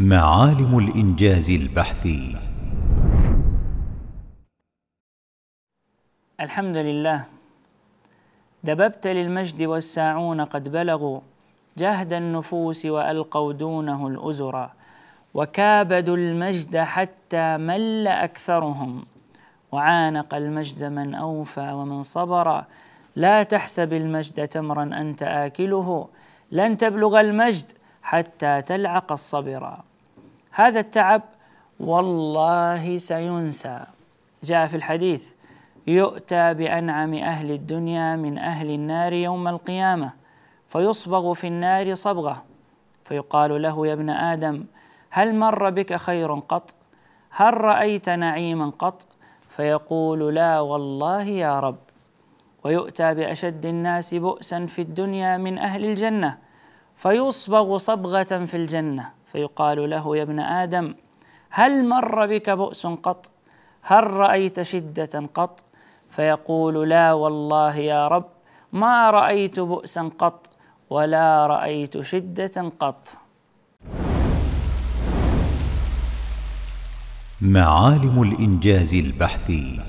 معالم الإنجاز البحثي الحمد لله دببت للمجد والساعون قد بلغوا جهد النفوس وألقوا دونه الأزرا وكابدوا المجد حتى مل أكثرهم وعانق المجد من أوفى ومن صبر لا تحسب المجد تمرا أنت آكله لن تبلغ المجد حتى تلعق الصبرا هذا التعب والله سينسى جاء في الحديث يؤتى بانعم اهل الدنيا من اهل النار يوم القيامه فيصبغ في النار صبغه فيقال له يا ابن ادم هل مر بك خير قط هل رايت نعيما قط فيقول لا والله يا رب ويؤتى باشد الناس بؤسا في الدنيا من اهل الجنه فيصبغ صبغة في الجنة فيقال له يا ابن آدم هل مر بك بؤس قط هل رأيت شدة قط فيقول لا والله يا رب ما رأيت بؤسا قط ولا رأيت شدة قط معالم الإنجاز البحثي